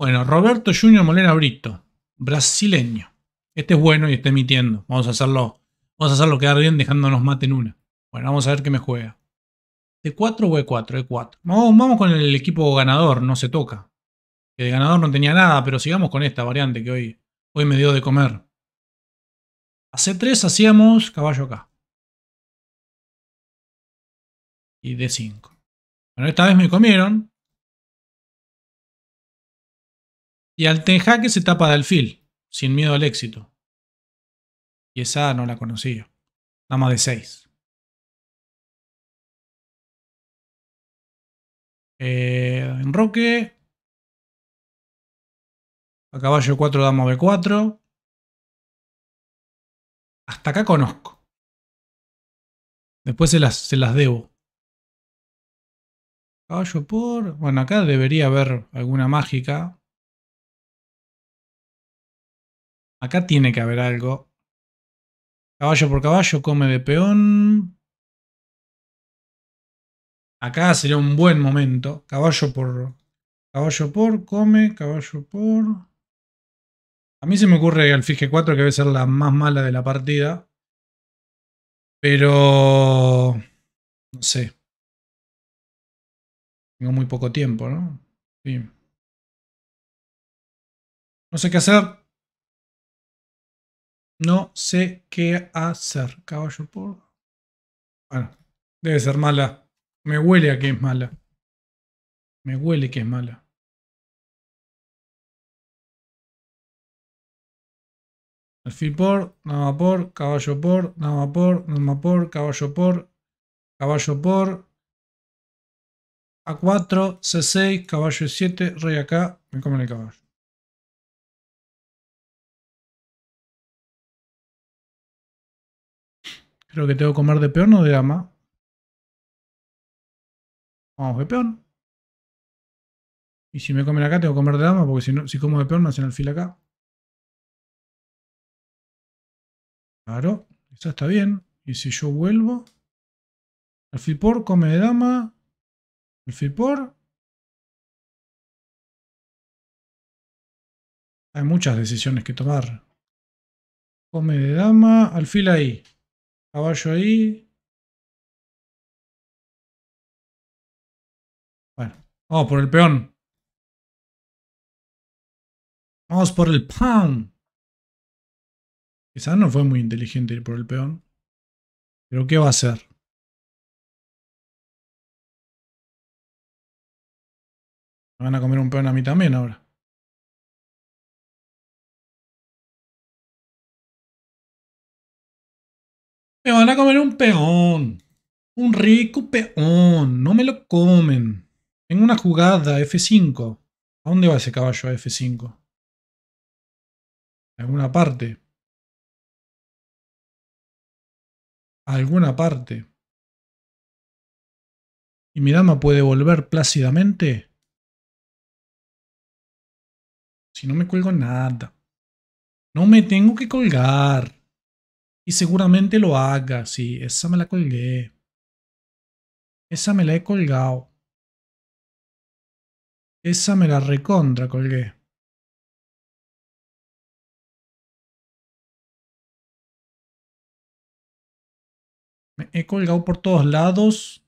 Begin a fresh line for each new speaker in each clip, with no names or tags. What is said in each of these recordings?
Bueno, Roberto Junior Molena Brito, brasileño. Este es bueno y está emitiendo. Vamos a hacerlo. Vamos a hacerlo quedar bien dejándonos mate en una. Bueno, vamos a ver qué me juega. ¿D4 o E4? E4. Vamos, con el equipo ganador, no se toca. Que de
ganador no tenía nada, pero sigamos con esta variante que hoy, hoy me dio de comer. A C3 hacíamos caballo acá. Y D5. Bueno, esta vez me comieron. Y al que se tapa de sin miedo al éxito. Y esa no la conocía. Dama de 6. Eh, en enroque. A caballo 4, dama B4. Hasta acá conozco. Después las, se las debo. Caballo por... Bueno, acá debería haber alguna mágica. Acá tiene que haber algo. Caballo por caballo, come de peón.
Acá sería un buen momento. Caballo por... Caballo por, come, caballo por... A mí se me ocurre el fije 4 que debe ser la más mala de la
partida. Pero... No sé. Tengo muy poco tiempo, ¿no? Sí. No sé qué hacer. No sé qué hacer. Caballo por... Bueno, debe ser mala. Me huele a que es mala. Me huele que es mala. Alfil por, nada por, caballo por, nada por, nada por, caballo por, caballo por. A4, C6, caballo 7, rey acá, me comen el caballo. Creo que tengo que comer de peón o de dama. Vamos de peón. Y si me comen acá, tengo que comer de dama, porque si, no, si como de peón me hacen alfil acá. Claro, Eso está bien. Y si yo vuelvo, alfil por, come de dama, alfil por. Hay muchas decisiones que tomar. Come de dama, alfil ahí. Caballo ahí. Bueno, vamos por el peón. Vamos por el pan. Quizás no fue muy inteligente ir por el peón. Pero ¿qué va a hacer? Me van a comer un peón a mí también ahora. Me van a comer un peón. Un rico
peón. No me lo comen. Tengo una jugada, F5. ¿A dónde va ese caballo
a F5? ¿A alguna parte? alguna parte? ¿Y mi dama puede volver plácidamente? Si no me cuelgo nada. No me tengo que colgar.
Y seguramente lo haga, sí. Esa me la colgué.
Esa me la he colgado. Esa me la recontra colgué. Me he colgado por todos lados.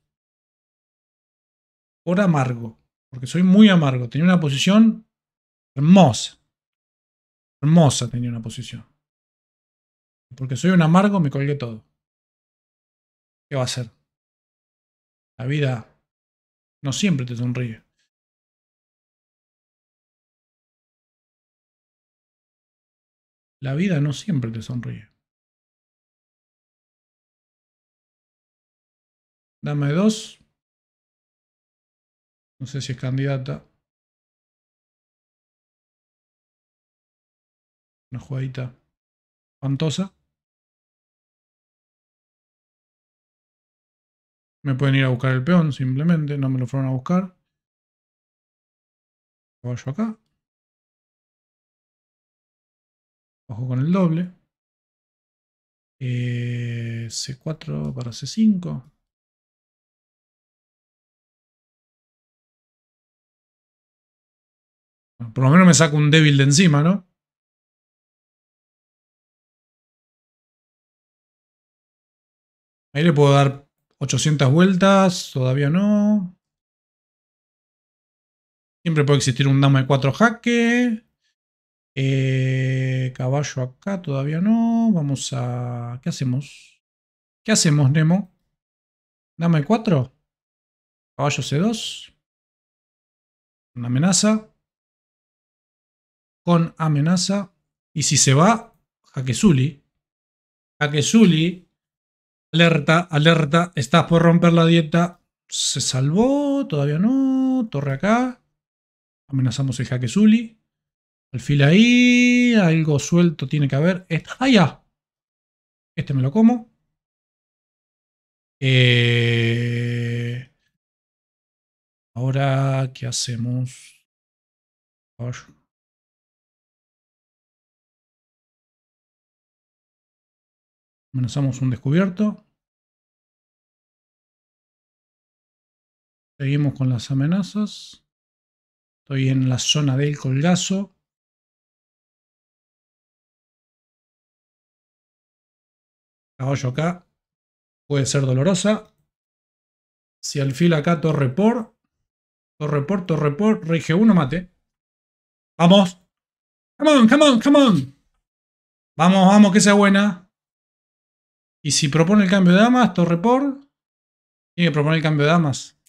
Por amargo. Porque soy muy amargo. Tenía una posición hermosa. Hermosa tenía una posición. Porque soy un amargo, me colgué todo. ¿Qué va a ser? La vida no siempre te sonríe. La vida no siempre te sonríe. Dame dos. No sé si es candidata. Una jugadita fantosa. Me pueden ir a buscar el peón, simplemente. No me lo fueron a buscar. yo acá. Ojo con el doble. Eh, C4 para C5. por lo menos me saco un débil de encima, ¿no? Ahí le puedo dar 800 vueltas, todavía no. Siempre puede existir un dama de 4
jaque. Eh, caballo acá, todavía no. Vamos
a... ¿Qué hacemos? ¿Qué hacemos, Nemo? Dama de 4. Caballo C2. Una amenaza. Con amenaza. Y si se va, jaque Zuli.
Jaque Zuli Alerta, alerta, estás por romper la dieta. Se salvó, todavía no. Torre acá. Amenazamos el jaque Zuli. Alfil ahí. Algo suelto tiene que haber. ¡Ah, ya!
Este me lo como. Eh, ahora, ¿qué hacemos? Amenazamos un descubierto. Seguimos con las amenazas. Estoy en la zona del colgazo. Caballo acá. Puede ser dolorosa. Si alfil acá, torre por. Torre por, torre por. Rey G1, mate.
Vamos. Come on, come on, come on. Vamos, vamos, que sea buena. Y si propone el cambio de damas, torre por. Tiene que proponer el cambio de
damas.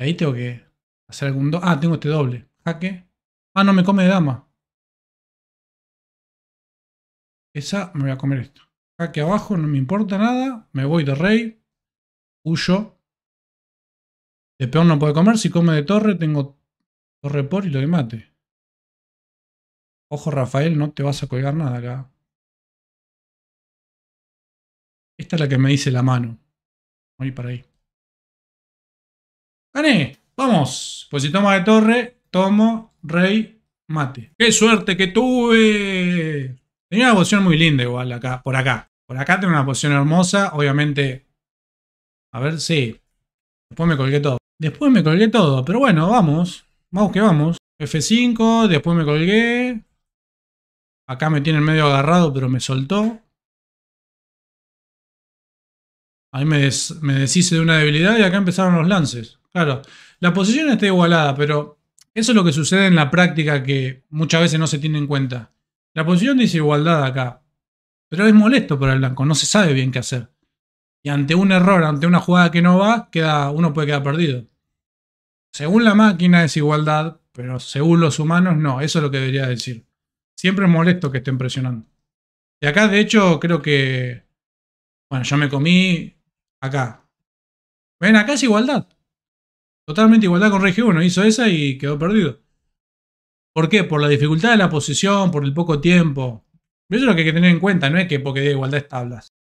ahí tengo que hacer algún. ah, tengo este doble. Jaque. Ah, no, me come de dama. Esa me voy a comer esto. Jaque abajo, no me importa nada. Me voy de rey. Huyo. De peón no puede comer. Si come de torre, tengo torre por y lo que mate. Ojo, Rafael, no te vas a colgar nada acá. Esta es la que me dice la mano. Voy para ahí. ¡Gané! ¡Vamos! Pues si toma de torre, tomo, rey,
mate. ¡Qué suerte que tuve! Tenía una poción muy linda igual acá, por acá. Por acá tengo una poción hermosa. Obviamente... A ver, sí. Después me colgué todo. Después me colgué todo. Pero bueno, vamos. Vamos que vamos. F5, después me colgué. Acá me tiene medio agarrado, pero me soltó. Ahí me, deshice de una debilidad y acá empezaron los lances. Claro, la posición está igualada, pero eso es lo que sucede en la práctica que muchas veces no se tiene en cuenta. La posición dice igualdad acá, pero es molesto para el blanco, no se sabe bien qué hacer. Y ante un error, ante una jugada que no va, queda, uno puede quedar perdido. Según la máquina es igualdad, pero según los humanos no, eso es lo que debería decir. Siempre es molesto que estén presionando. Y acá, de hecho, creo que. Bueno, yo me comí Acá. Ven, acá es igualdad. Totalmente igualdad con regi 1. Hizo esa y quedó perdido. ¿Por
qué? Por la dificultad de la posición, por el poco tiempo. Eso es lo que hay que tener en cuenta, no es que porque de igualdad es tablas.